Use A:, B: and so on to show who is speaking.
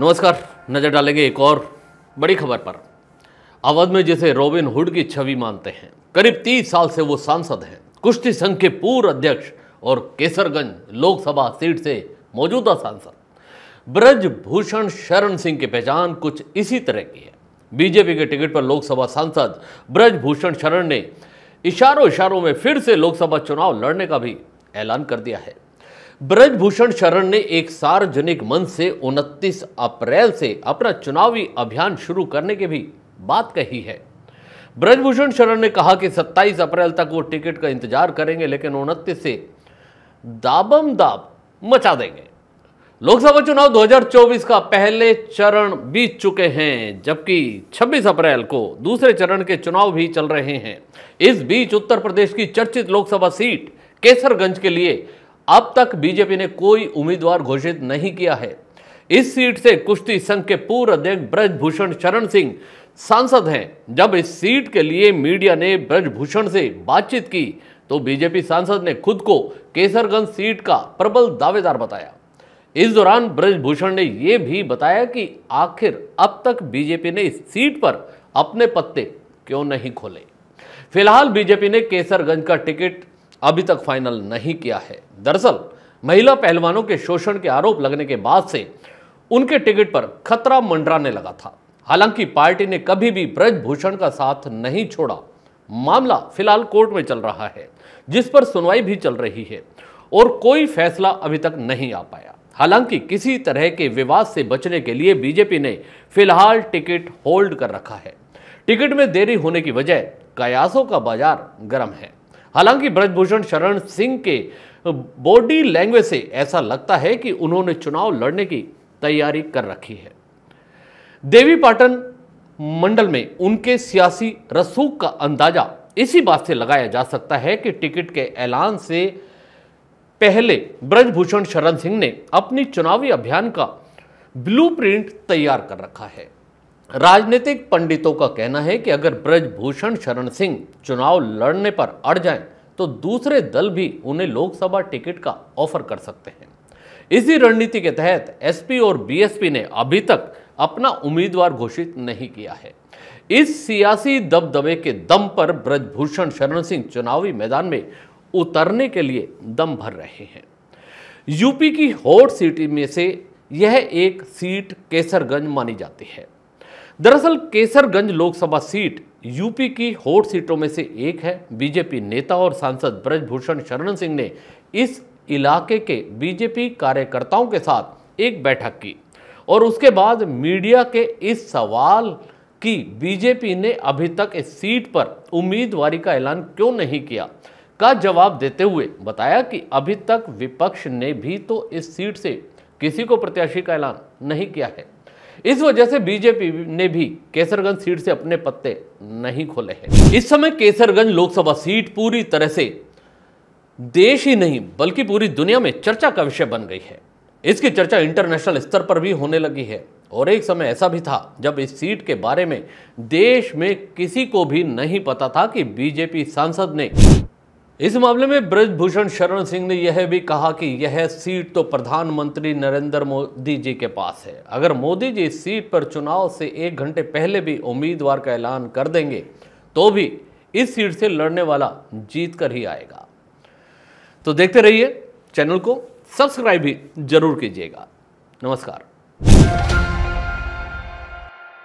A: नमस्कार नज़र डालेंगे एक और बड़ी खबर पर अवध में जिसे रॉबिन हुड की छवि मानते हैं करीब तीस साल से वो सांसद हैं कुश्ती संघ के पूर्व अध्यक्ष और केसरगंज लोकसभा सीट से मौजूदा सांसद ब्रजभूषण शरण सिंह की पहचान कुछ इसी तरह की है बीजेपी के टिकट पर लोकसभा सांसद ब्रजभूषण शरण ने इशारों इशारों में फिर से लोकसभा चुनाव लड़ने का भी ऐलान कर दिया है ब्रजभूषण शरण ने एक सार्वजनिक मंच से 29 अप्रैल से अपना चुनावी अभियान शुरू करने की भी बात कही है ब्रजभूषण शरण ने कहा कि 27 अप्रैल तक वो टिकट का इंतजार करेंगे लेकिन 29 से दाबम दाब मचा देंगे लोकसभा चुनाव 2024 का पहले चरण बीत चुके हैं जबकि 26 अप्रैल को दूसरे चरण के चुनाव भी चल रहे हैं इस बीच उत्तर प्रदेश की चर्चित लोकसभा सीट केसरगंज के लिए अब तक बीजेपी ने कोई उम्मीदवार घोषित नहीं किया है इस सीट से कुश्ती संघ के पूर्व अध्यक्ष ब्रजभूषण शरण सिंह सांसद हैं जब इस सीट के लिए मीडिया ने ब्रजभूषण से बातचीत की तो बीजेपी सांसद ने खुद को केसरगंज सीट का प्रबल दावेदार बताया इस दौरान ब्रजभूषण ने यह भी बताया कि आखिर अब तक बीजेपी ने इस सीट पर अपने पत्ते क्यों नहीं खोले फिलहाल बीजेपी ने केसरगंज का टिकट अभी तक फाइनल नहीं किया है दरअसल महिला पहलवानों के शोषण के आरोप लगने के बाद से उनके टिकट पर खतरा मंडराने लगा था हालांकि पार्टी ने कभी भी ब्रजभूषण का साथ नहीं छोड़ा मामला फिलहाल कोर्ट में चल रहा है जिस पर सुनवाई भी चल रही है और कोई फैसला अभी तक नहीं आ पाया हालांकि किसी तरह के विवाद से बचने के लिए बीजेपी ने फिलहाल टिकट होल्ड कर रखा है टिकट में देरी होने की वजह कयासों का बाजार गर्म है हालांकि ब्रजभूषण शरण सिंह के बॉडी लैंग्वेज से ऐसा लगता है कि उन्होंने चुनाव लड़ने की तैयारी कर रखी है देवी पाटन मंडल में उनके सियासी रसूख का अंदाजा इसी बात से लगाया जा सकता है कि टिकट के ऐलान से पहले ब्रजभूषण शरण सिंह ने अपनी चुनावी अभियान का ब्लूप्रिंट तैयार कर रखा है राजनीतिक पंडितों का कहना है कि अगर ब्रजभूषण शरण सिंह चुनाव लड़ने पर अड़ जाएं तो दूसरे दल भी उन्हें लोकसभा टिकट का ऑफर कर सकते हैं इसी रणनीति के तहत एसपी और बीएसपी ने अभी तक अपना उम्मीदवार घोषित नहीं किया है इस सियासी दबदबे के दम पर ब्रजभूषण शरण सिंह चुनावी मैदान में उतरने के लिए दम भर रहे हैं यूपी की हॉट सिटी में से यह एक सीट केसरगंज मानी जाती है दरअसल केसरगंज लोकसभा सीट यूपी की होट सीटों में से एक है बीजेपी नेता और सांसद ब्रजभूषण शरण सिंह ने इस इलाके के बीजेपी कार्यकर्ताओं के साथ एक बैठक की और उसके बाद मीडिया के इस सवाल कि बीजेपी ने अभी तक इस सीट पर उम्मीदवारी का ऐलान क्यों नहीं किया का जवाब देते हुए बताया कि अभी तक विपक्ष ने भी तो इस सीट से किसी को प्रत्याशी का ऐलान नहीं किया है इस वजह से बीजेपी ने भी केसरगंज सीट से अपने पत्ते नहीं खोले हैं इस समय केसरगंज लोकसभा सीट पूरी तरह से देश ही नहीं बल्कि पूरी दुनिया में चर्चा का विषय बन गई है इसकी चर्चा इंटरनेशनल स्तर पर भी होने लगी है और एक समय ऐसा भी था जब इस सीट के बारे में देश में किसी को भी नहीं पता था कि बीजेपी सांसद ने इस मामले में ब्रजभूषण शरण सिंह ने यह भी कहा कि यह सीट तो प्रधानमंत्री नरेंद्र मोदी जी के पास है अगर मोदी जी इस सीट पर चुनाव से एक घंटे पहले भी उम्मीदवार का ऐलान कर देंगे तो भी इस सीट से लड़ने वाला जीत कर ही आएगा तो देखते रहिए चैनल को सब्सक्राइब भी जरूर कीजिएगा नमस्कार